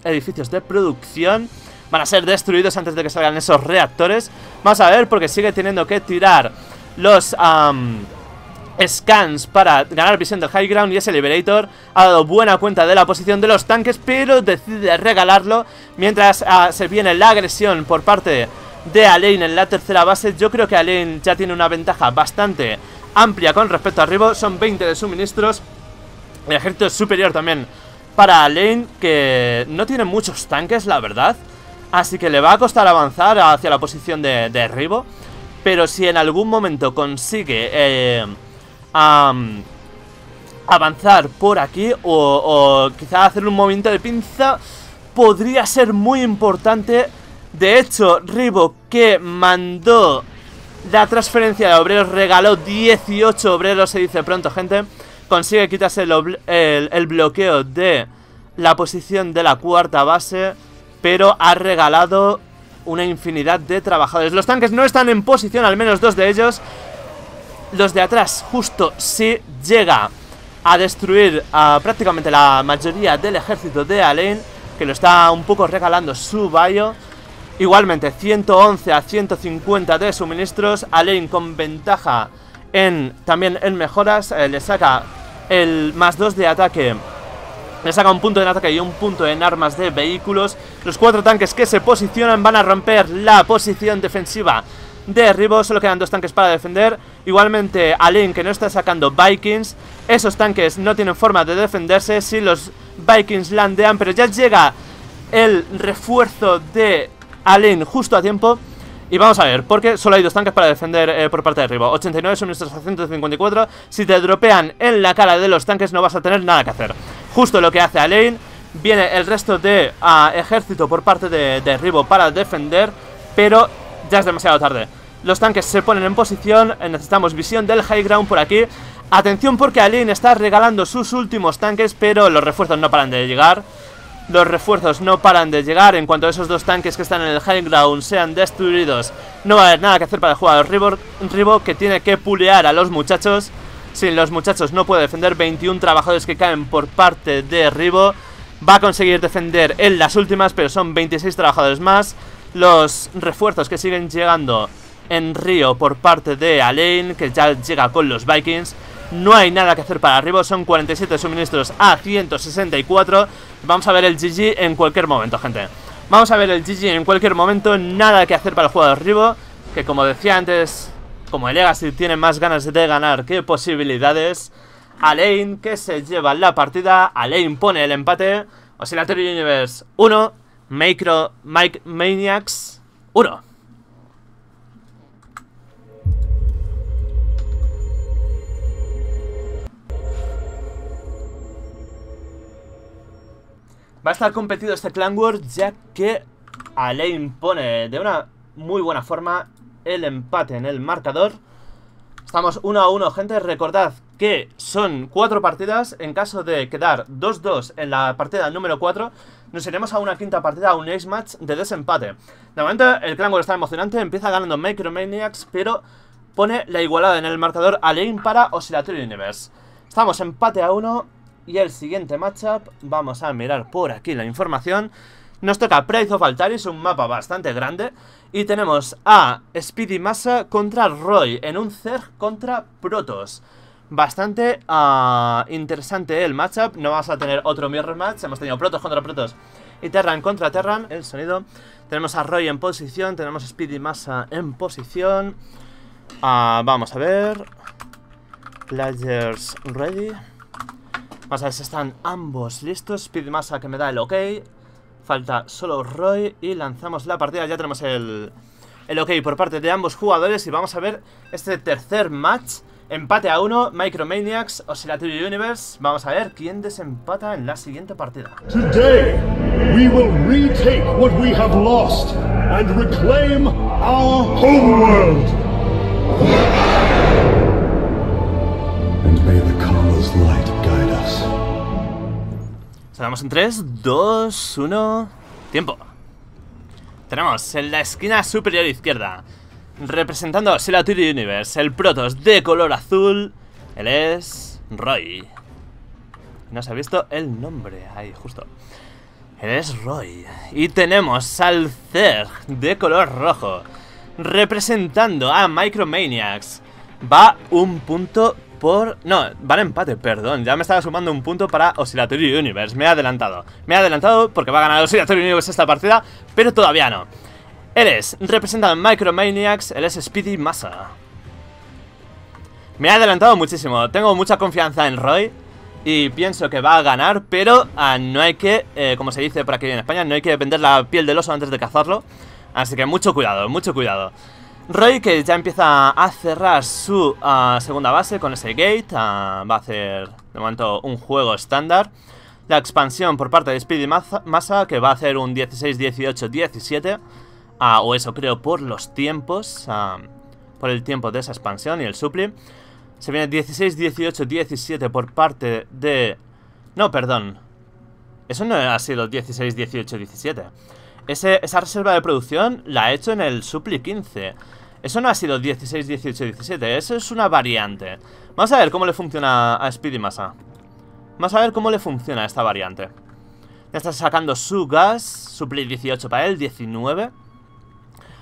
edificios de producción. Van a ser destruidos antes de que salgan esos reactores. Vamos a ver, porque sigue teniendo que tirar los scans para ganar visión del high ground y ese Liberator ha dado buena cuenta de la posición de los tanques, pero decide regalarlo mientras ah, se viene la agresión por parte de Alain en la tercera base. Yo creo que Alain ya tiene una ventaja bastante amplia con respecto a Rivo, son 20 de suministros. El ejército es superior también para Alain, que no tiene muchos tanques, la verdad. Así que le va a costar avanzar hacia la posición de, Rivo Ribo. Pero si en algún momento consigue... Eh, avanzar por aquí o, quizá hacer un movimiento de pinza podría ser muy importante. De hecho, Ribo que mandó la transferencia de obreros regaló 18 obreros, se dice pronto, gente. Consigue quitarse el bloqueo de la posición de la cuarta base, pero ha regalado una infinidad de trabajadores. Los tanques no están en posición, al menos dos de ellos los de atrás justo se llega a destruir ah, prácticamente la mayoría del ejército de Alain, que lo está un poco regalando su bayo. Igualmente, 111 a 150 de suministros, Alain con ventaja en, también en mejoras, eh, le saca el más 2 de ataque le saca un punto de ataque y un punto en armas de vehículos. Los cuatro tanques que se posicionan van a romper la posición defensiva de derribo. Solo quedan dos tanques para defender. Igualmente, link que no está sacando Vikings. Esos tanques no tienen forma de defenderse si los Vikings landean. Pero ya llega el refuerzo de Alin justo a tiempo. Y vamos a ver, porque solo hay dos tanques para defender eh, por parte de arriba. 89 son nuestros 154. Si te dropean en la cara de los tanques no vas a tener nada que hacer. Justo lo que hace Alain. Viene el resto de ah, ejército por parte de, arriba para defender. Pero ya es demasiado tarde. Los tanques se ponen en posición, eh, necesitamos visión del high ground por aquí. Atención porque Aline está regalando sus últimos tanques, pero los refuerzos no paran de llegar. Los refuerzos no paran de llegar, en cuanto esos dos tanques que están en el high ground sean destruidos, no va a haber nada que hacer para el jugador Ribo. que tiene que pulear a los muchachos. Sin los muchachos no puede defender 21 trabajadores que caen por parte de Ribo. Va a conseguir defender en las últimas, pero son 26 trabajadores más los refuerzos que siguen llegando en Río por parte de Alain, que ya llega con los Vikings. No hay nada que hacer para arriba, son 47 suministros a 164. Vamos a ver el GG en cualquier momento, gente. Vamos a ver el GG en cualquier momento, nada que hacer para el jugador Ribo, que como decía antes, como el Legacy tiene más ganas de ganar que posibilidades. Alain que se lleva la partida, Alain pone el empate. Oscilatorio Universe 1, Micro... Mike Maniacs 1. Va a estar competido este Clan War ya que Ale impone de una muy buena forma el empate en el marcador. Estamos 1 a 1, gente. Recordad que son 4 partidas. En caso de quedar 2-2 en la partida número 4, nos iremos a una quinta partida, a un Ace Match de desempate. De momento, el Clangor está emocionante, empieza ganando Micromaniacs, pero pone la igualada en el marcador a Lane para Oscillatory Universe. Estamos empate a uno y el siguiente matchup, vamos a mirar por aquí la información. Nos toca Price of Altaris, un mapa bastante grande. Y tenemos a Speedy Massa contra Roy en un Zerg contra Protos. Bastante ah, interesante el matchup. No vas a tener otro mirror match. Hemos tenido protos contra protos y Terran contra Terran. El sonido. Tenemos a Roy en posición. Tenemos a Speedy Massa en posición. Ah, vamos a ver. Players ready. Vamos a ver si están ambos listos. Speedy Massa que me da el ok. Falta solo Roy y lanzamos la partida. Ya tenemos el, el ok por parte de ambos jugadores y vamos a ver este tercer match Empate a uno, Micromaniacs, Oscillatory Universe. Vamos a ver quién desempata en la siguiente partida. Today we will retake what we have lost and reclaim our homeworld. And may the light guide us. Salamos en 3, 2, 1. Tiempo. Tenemos en la esquina superior izquierda Representando a Universe, el Protos de color azul, él es Roy. No se ha visto el nombre, ahí justo. Él es Roy. Y tenemos al Zerg de color rojo, representando a Micromaniacs. Va un punto por... No, va en empate, perdón. Ya me estaba sumando un punto para Oscillatory Universe. Me he adelantado. Me he adelantado porque va a ganar Oscillatory Universe esta partida, pero todavía no. Eres, representa a Micromaniacs, él es Speedy Massa. Me ha adelantado muchísimo, tengo mucha confianza en Roy y pienso que va a ganar, pero ah, no hay que, eh, como se dice por aquí en España, no hay que vender la piel del oso antes de cazarlo. Así que mucho cuidado, mucho cuidado. Roy que ya empieza a cerrar su ah, segunda base con ese gate, ah, va a hacer de momento un juego estándar. La expansión por parte de Speedy Massa que va a hacer un 16, 18, 17. Ah, o eso creo por los tiempos, por el tiempo de esa expansión y el supli. Se viene 16, 18, 17 por parte de... No, perdón. Eso no ha sido 16, 18, 17. esa reserva de producción la he hecho en el supli 15. Eso no ha sido 16, 18, 17. Eso es una variante. Vamos a ver cómo le funciona a Speedy Massa. Vamos a ver cómo le funciona esta variante. Ya está sacando su gas. Supli 18 para él, 19.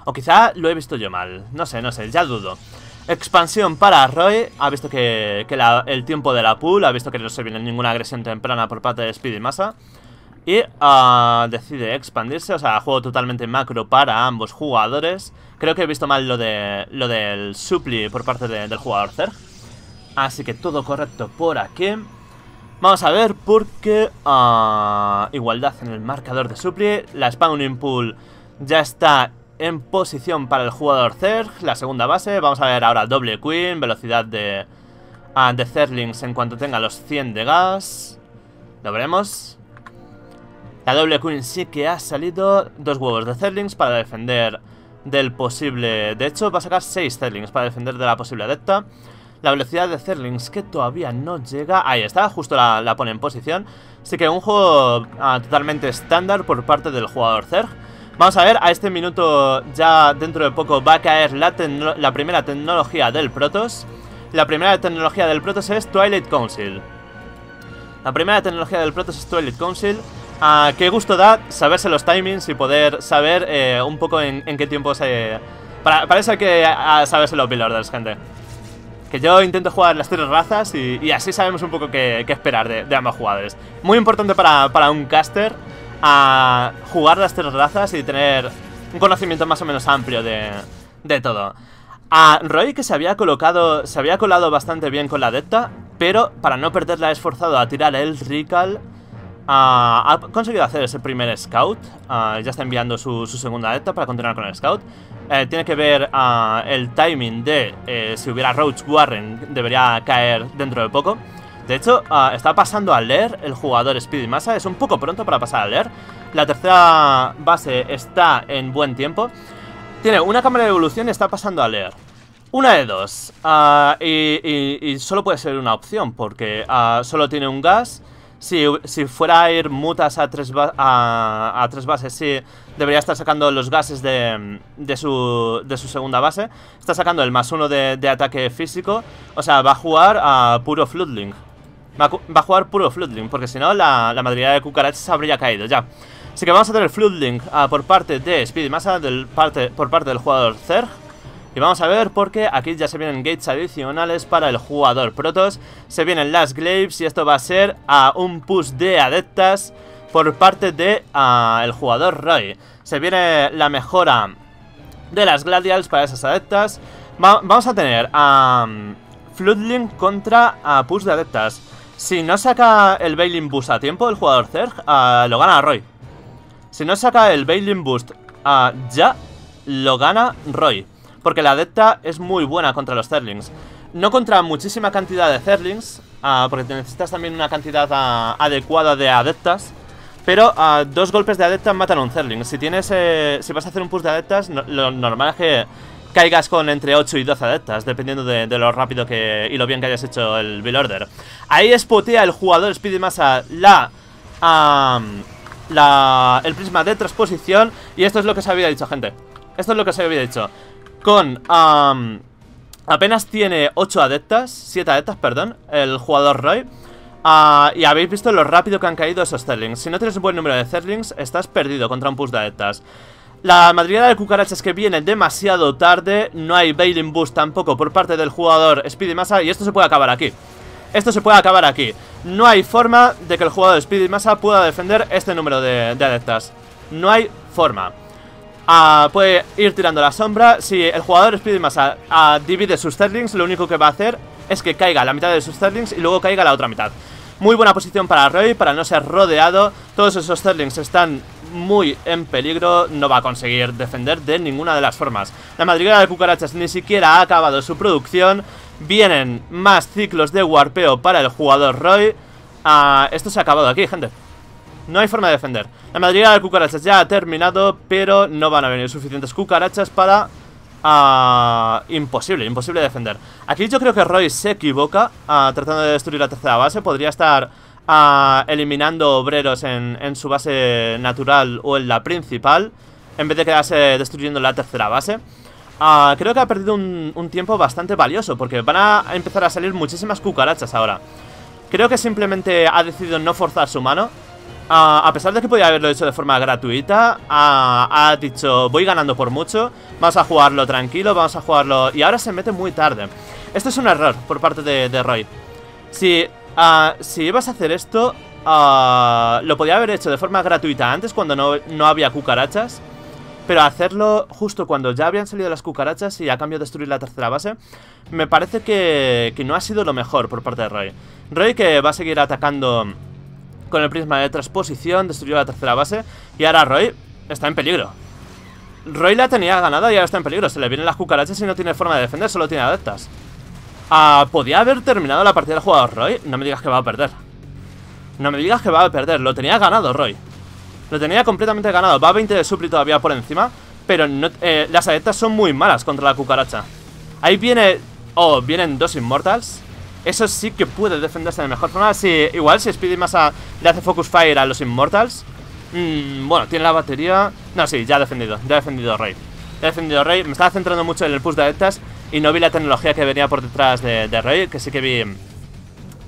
O quizá lo he visto yo mal. No sé, no sé, ya dudo. Expansión para Roy. Ha visto que, el tiempo de la pool. Ha visto que no se viene ninguna agresión temprana por parte de Speed y Massa. Y ah, decide expandirse, o sea, juego totalmente macro para ambos jugadores. Creo que he visto mal lo, de, lo del supli por parte del jugador Zerg. Así que todo correcto por aquí. Vamos a ver por qué ah, igualdad en el marcador de supli. La Spawning Pool ya está en posición para el jugador Zerg, la segunda base. Vamos a ver ahora doble queen, velocidad de, Zerlings en cuanto tenga los 100 de gas. Lo veremos. La doble queen sí que ha salido dos huevos de Zerlings para defender del posible... De hecho, va a sacar 6 Zerlings para defender de la posible adepta. La velocidad de Zerlings que todavía no llega. Ahí está, justo la, pone en posición. Así que un juego ah, totalmente estándar por parte del jugador Zerg. Vamos a ver, a este minuto ya dentro de poco va a caer la, la primera tecnología del Protoss. La primera tecnología del Protoss es Twilight Council. La primera tecnología del Protoss es Twilight Council. Ah, qué gusto da saberse los timings y poder saber eh, un poco en, qué tiempo se... Parece que a, ah, saberse los build gente. Que yo intento jugar las tres razas y, así sabemos un poco qué, esperar de, de, ambos jugadores. Muy importante para, para un caster a jugar las tres razas y tener un conocimiento más o menos amplio de, todo. A Roy que se había colocado, se había colado bastante bien con la adepta, pero para no perderla ha esforzado a tirar el Rical. ha conseguido hacer ese primer scout. ya está enviando su, segunda adepta para continuar con el scout. Eh, tiene que ver el timing de eh, si hubiera Roach Warren, debería caer dentro de poco. De hecho, ah, está pasando a leer el jugador Speedy Massa. Es un poco pronto para pasar a leer. La tercera base está en buen tiempo. Tiene una cámara de evolución y está pasando a leer. Una de dos. Ah, y, y, solo puede ser una opción, porque ah, solo tiene un gas. Si, fuera a ir mutas a tres, a, a, tres bases, sí, debería estar sacando los gases de, de, su, de su segunda base. Está sacando el más uno de, de ataque físico. O sea, va a jugar a puro Floodling. Va a jugar puro Floodling, porque si no la, la mayoría de cucarachas habría caído ya. Así que vamos a tener Floodling ah, por parte de Speed Massa, del parte, por parte del jugador Zerg. Y vamos a ver porque aquí ya se vienen gates adicionales para el jugador Protos. Se vienen las Glaives y esto va a ser a un push de adeptas por parte de ah, el jugador Roy. Se viene la mejora de las Gladials para esas adeptas. vamos a tener a Floodling contra a ah, push de adeptas. Si no saca el Bailing Boost a tiempo el jugador Zerg, ah, lo gana Roy. Si no saca el Bailing Boost ah, ya, lo gana Roy. Porque la Adepta es muy buena contra los Zerlings No contra muchísima cantidad de Zerlings ah, porque porque necesitas también una cantidad adecuada de Adeptas. Pero dos golpes de Adeptas matan a un Zerling, Si, tienes, eh, si vas a hacer un push de Adeptas, lo normal es que caigas con entre 8 y 12 adeptas, dependiendo de, lo rápido que y lo bien que hayas hecho el Bill order. Ahí espotea el jugador Speed la, la, el prisma de transposición y esto es lo que se había dicho, gente. Esto es lo que se había dicho. Con... apenas tiene 8 adeptas, 7 adeptas, perdón, el jugador Roy. Ah, y habéis visto lo rápido que han caído esos Zerlings. Si no tienes un buen número de Zerlings, estás perdido contra un push de adeptas. La madriguera de cucarachas que viene demasiado tarde. No hay Bailing Boost tampoco por parte del jugador Speedy Massa. Y esto se puede acabar aquí. Esto se puede acabar aquí. No hay forma de que el jugador Speedy Massa pueda defender este número de, de adeptas. No hay forma. Ah, puede ir tirando la sombra. Si el jugador Speedy Massa ah, divide sus Sterlings, lo único que va a hacer es que caiga la mitad de sus Sterlings y luego caiga la otra mitad. Muy buena posición para Roy, para no ser rodeado. Todos esos Sterlings están muy en peligro, no va a conseguir defender de ninguna de las formas. La madriguera de cucarachas ni siquiera ha acabado su producción, vienen más ciclos de warpeo para el jugador Roy. Ah, esto se ha acabado aquí, gente. No hay forma de defender. La madriguera de cucarachas ya ha terminado, pero no van a venir suficientes cucarachas para... Ah, imposible, imposible defender Aquí yo creo que Roy se equivoca ah, Tratando de destruir la tercera base Podría estar eliminando obreros en, su base natural o en la principal, en vez de quedarse destruyendo la tercera base. Ah, creo que ha perdido un, tiempo bastante valioso Porque van a empezar a salir muchísimas cucarachas ahora Creo que simplemente ha decidido no forzar su mano ah, A pesar de que podía haberlo hecho de forma gratuita ah, Ha dicho, voy ganando por mucho Vamos a jugarlo tranquilo, vamos a jugarlo... Y ahora se mete muy tarde Esto es un error por parte de, de Roy Si Ah, si ibas a hacer esto, ah, lo podía haber hecho de forma gratuita antes cuando no, había cucarachas. Pero hacerlo justo cuando ya habían salido las cucarachas y a cambio destruir la tercera base, me parece que, que no ha sido lo mejor por parte de Roy. Roy que va a seguir atacando con el prisma de transposición, destruyó la tercera base y ahora Roy está en peligro. Roy la tenía ganada y ahora está en peligro, se le vienen las cucarachas y no tiene forma de defender, solo tiene adeptas. Ah, podía haber terminado la partida del jugador Roy. No me digas que va a perder. No me digas que va a perder. Lo tenía ganado Roy. Lo tenía completamente ganado. Va 20 de supli todavía por encima. Pero eh, las adeptas son muy malas contra la cucaracha. Ahí viene... Oh, vienen dos Immortals. Eso sí que puede defenderse de mejor forma. Si, igual si Speedy Massa le hace Focus Fire a los Immortals. Mmm, bueno, tiene la batería... No, sí, ya ha defendido. Ya ha defendido Roy Ya defendido Roy Me estaba centrando mucho en el push de adeptas y no vi la tecnología que venía por detrás de, de Roy, que sí que vi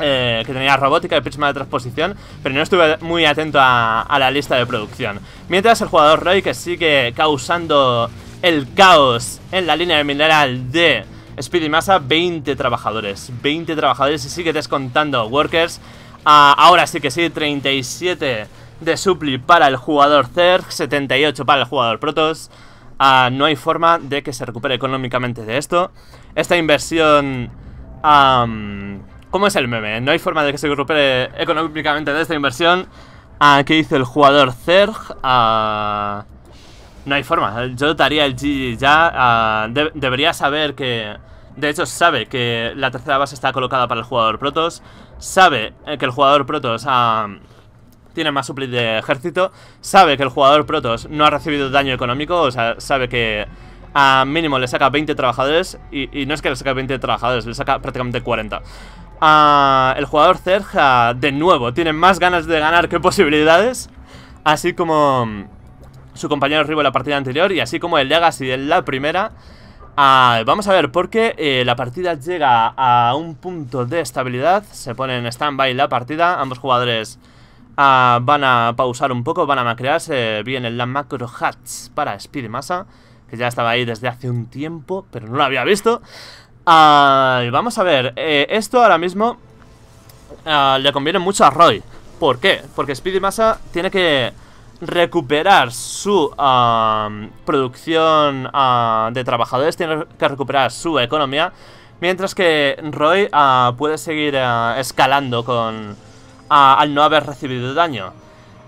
eh, que tenía robótica y prisma de transposición, pero no estuve muy atento a, la lista de producción. Mientras el jugador Roy, que sigue causando el caos en la línea de mineral de Speedy Massa, 20 trabajadores. 20 trabajadores y sigue descontando workers. Ah, ahora sí que sí, 37 de supli para el jugador Zerg, 78 para el jugador Protos. Ah, no hay forma de que se recupere económicamente de esto. Esta inversión... ¿Cómo es el meme? No hay forma de que se recupere económicamente de esta inversión. Ah, ¿Qué dice el jugador Zerg? Ah, no hay forma. Yo daría el GG ya. debería saber que... De hecho, sabe que la tercera base está colocada para el jugador Protos. Sabe eh, que el jugador Protos tiene más supply de ejército, sabe que el jugador Protos no ha recibido daño económico, o sea, sabe que a mínimo le saca 20 trabajadores y, no es que le saca 20 trabajadores, le saca prácticamente 40. Ah, el jugador Cerja, de nuevo, tiene más ganas de ganar que posibilidades, así como su compañero Rivo en la partida anterior y así como el Legacy en la primera. Ah, vamos a ver, por qué eh, la partida llega a un punto de estabilidad, se pone en stand-by la partida, ambos jugadores Ah, van a pausar un poco, van a macrearse bien la macro hats para Speed Massa, que ya estaba ahí desde hace un tiempo, pero no lo había visto. Ah, vamos a ver, eh, esto ahora mismo ah, le conviene mucho a Roy. ¿Por qué? Porque Speedy Massa tiene que recuperar su producción de trabajadores, tiene que recuperar su economía, mientras que Roy puede seguir escalando con al no haber recibido daño.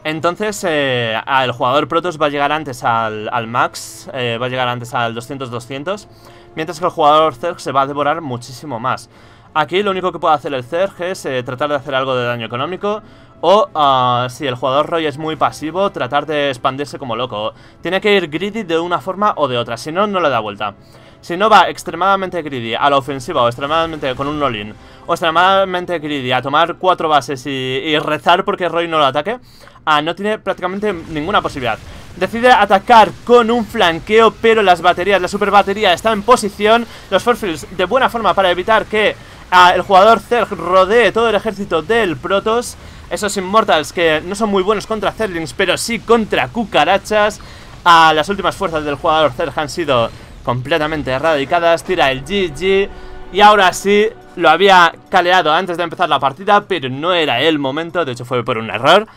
Entonces, eh, el jugador Protoss va a llegar antes al, max, eh, va a llegar antes al 200-200, mientras que el jugador Zerg se va a devorar muchísimo más. Aquí lo único que puede hacer el Zerg es eh, tratar de hacer algo de daño económico, o ah, si el jugador Roy es muy pasivo, tratar de expandirse como loco. Tiene que ir greedy de una forma o de otra, si no, no le da vuelta. Si no va extremadamente greedy a la ofensiva o extremadamente con un Nolin o extremadamente greedy a tomar cuatro bases y, rezar porque Roy no lo ataque, ah, no tiene prácticamente ninguna posibilidad. Decide atacar con un flanqueo, pero las baterías, la super batería está en posición. Los Forfields de buena forma para evitar que ah, el jugador Zerg rodee todo el ejército del Protoss. Esos Immortals que no son muy buenos contra Zerlings, pero sí contra cucarachas. Ah, las últimas fuerzas del jugador Zerg han sido completamente erradicadas, tira el GG y ahora sí, lo había caleado antes de empezar la partida, pero no era el momento, de hecho fue por un error.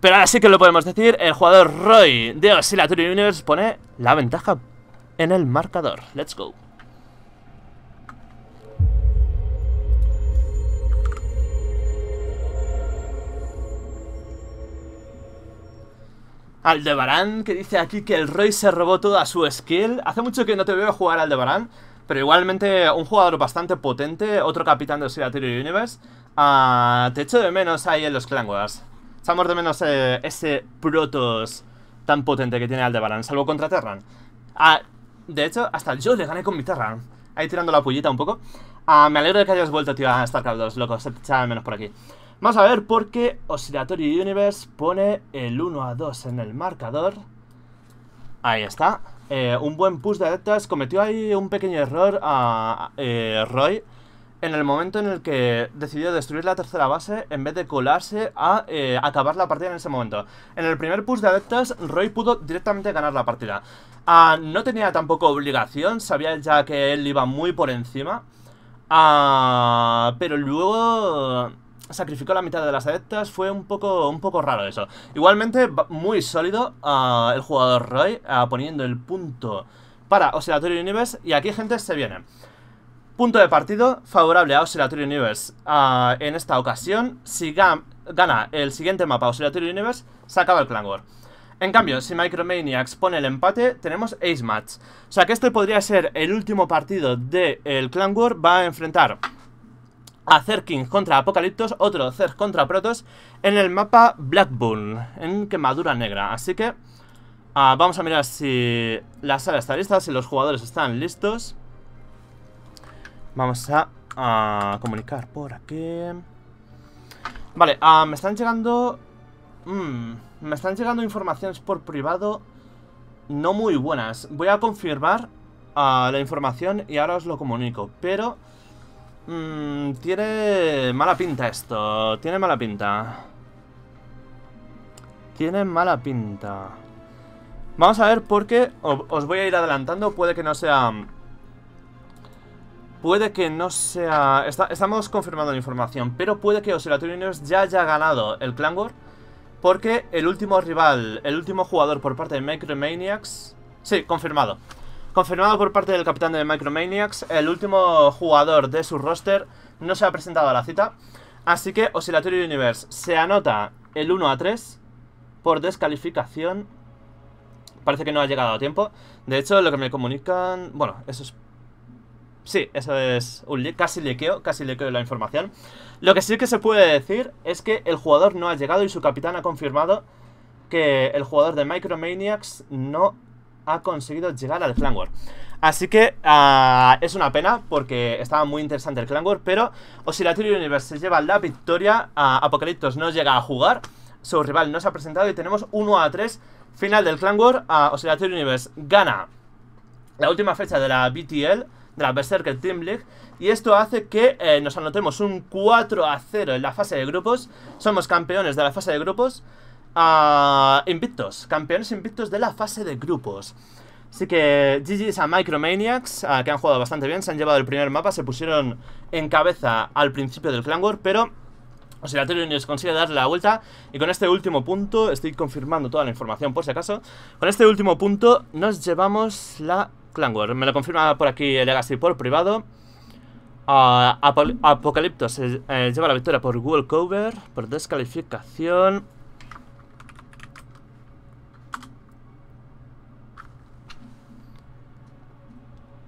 Pero ahora sí que lo podemos decir, el jugador Roy de Oscillatory Universe pone la ventaja en el marcador. Let's go. Aldebaran, que dice aquí que el rey se robó toda su skill. Hace mucho que no te veo jugar Aldebaran pero igualmente un jugador bastante potente, otro capitán de Oscillatory Universe. Ah, te echo de menos ahí en los Clan Wars. Echamos de menos eh, ese Protos tan potente que tiene Aldebaran salvo contra Terran. Ah, de hecho, hasta yo le gané con mi Terran. Ahí tirando la pullita un poco. Ah, me alegro de que hayas vuelto, tío, a StarCraft 2, loco. Se te de menos por aquí. Vamos a ver por qué Oscillatory Universe pone el 1 a 2 en el marcador. Ahí está. Eh, un buen push de Adeptas. Cometió ahí un pequeño error a eh, Roy en el momento en el que decidió destruir la tercera base en vez de colarse a eh, acabar la partida en ese momento. En el primer push de adeptas, Roy pudo directamente ganar la partida. Ah, no tenía tampoco obligación, sabía ya que él iba muy por encima. Ah, pero luego sacrificó la mitad de las adeptas, fue un poco, un poco raro eso. Igualmente, muy sólido ah, el jugador Roy, ah, poniendo el punto para Oscillatory Universe, y aquí, gente, se viene. Punto de partido favorable a Oscillatory Universe ah, en esta ocasión. Si gana el siguiente mapa Oscillatory Universe, se acaba el Clan War. En cambio, si Micromaniacs pone el empate, tenemos Ace Match. O sea que este podría ser el último partido del el Clan War. Va a enfrentar a King contra Apocaliptos, otro Zerg contra Protos, en el mapa Blackburn, en Quemadura Negra. Así que ah, vamos a mirar si la sala está lista, si los jugadores están listos. Vamos a, comunicar por aquí. Vale, ah, me están llegando... Mm, me están llegando informaciones por privado no muy buenas. Voy a confirmar ah, la información y ahora os lo comunico, pero... Mmm, tiene mala pinta esto. Tiene mala pinta. Tiene mala pinta. Vamos a ver por qué os voy a ir adelantando. Puede que no sea... Puede que no sea... estamos confirmando la información, pero puede que Oscillatorius ya haya ganado el Clan War porque el último rival, el último jugador por parte de Micromaniacs... Sí, confirmado. Confirmado por parte del capitán de Micromaniacs, el último jugador de su roster no se ha presentado a la cita. Así que Oscillatory Universe se anota el 1 a 3 por descalificación. Parece que no ha llegado a tiempo. De hecho, lo que me comunican... Bueno, eso es... Sí, eso es un casi lequeo casi lequeo la información. Lo que sí que se puede decir es que el jugador no ha llegado y su capitán ha confirmado que el jugador de Micromaniacs no ha conseguido llegar al Clan War. Así que ah, es una pena porque estaba muy interesante el Clan War, pero Oscillatory Universe se lleva la victoria, a ah, Apocaliptos no llega a jugar, su rival no se ha presentado y tenemos 1 a 3 final del Clan War, ah, Oscillatory Universe gana la última fecha de la BTL, de la Berserker Team League, y esto hace que eh, nos anotemos un 4 a 0 en la fase de grupos, somos campeones de la fase de grupos, a invictos, campeones invictos de la fase de grupos. Así que GG's a Micromaniacs, que han jugado bastante bien, se han llevado el primer mapa, se pusieron en cabeza al principio del Clan War, pero Oscilatorio News consigue dar la vuelta y con este último punto, estoy confirmando toda la información por si acaso, con este último punto nos llevamos la Clan War. Me lo confirma por aquí el Legacy por privado. Uh, se eh, lleva la victoria por World Cover, por descalificación.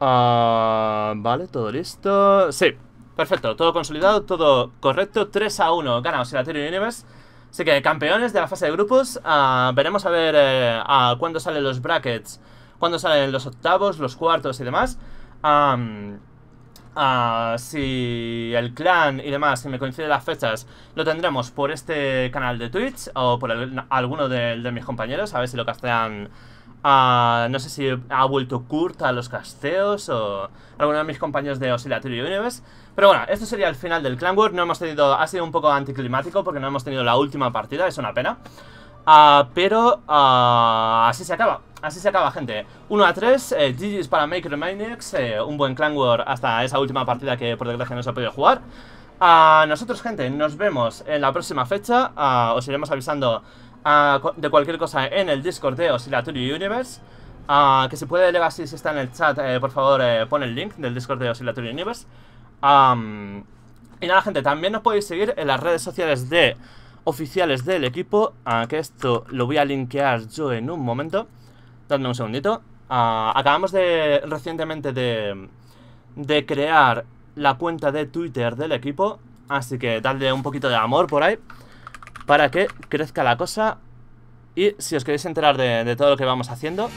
Ah, vale, todo listo. Sí, perfecto. Todo consolidado, todo correcto. 3 a 1 el Oscillatory Universe. Así que campeones de la fase de grupos. Ah, veremos a ver eh, a cuándo salen los brackets, cuándo salen los octavos, los cuartos y demás. Ah, si el clan y demás, si me coinciden las fechas, lo tendremos por este canal de Twitch o por alguno de, de, mis compañeros, a ver si lo castean Ah, no sé si ha vuelto Kurt a los casteos o alguno de mis compañeros de Oscillatory Universe. Pero bueno, esto sería el final del Clan War. No hemos tenido, ha sido un poco anticlimático porque no hemos tenido la última partida, es una pena. Ah, pero ah, así se acaba, así se acaba gente 1 a 3, GG GG's para Make eh, un buen Clan War hasta esa última partida que por desgracia no se ha podido jugar A nosotros gente, nos vemos en la próxima fecha, os iremos avisando de cualquier cosa en el Discord de Oscillatory Universe. Ah, que si puede Legacy, si está en el chat, eh, por favor eh, pone el link del Discord de Oscillatory Universe. y nada, gente, también nos podéis seguir en las redes sociales de oficiales del equipo, ah, que esto lo voy a linkear yo en un momento. Dadme un segundito. Ah, acabamos de recientemente de, de crear la cuenta de Twitter del equipo, así que dadle un poquito de amor por ahí para que crezca la cosa. Y si os queréis enterar de, todo lo que vamos haciendo,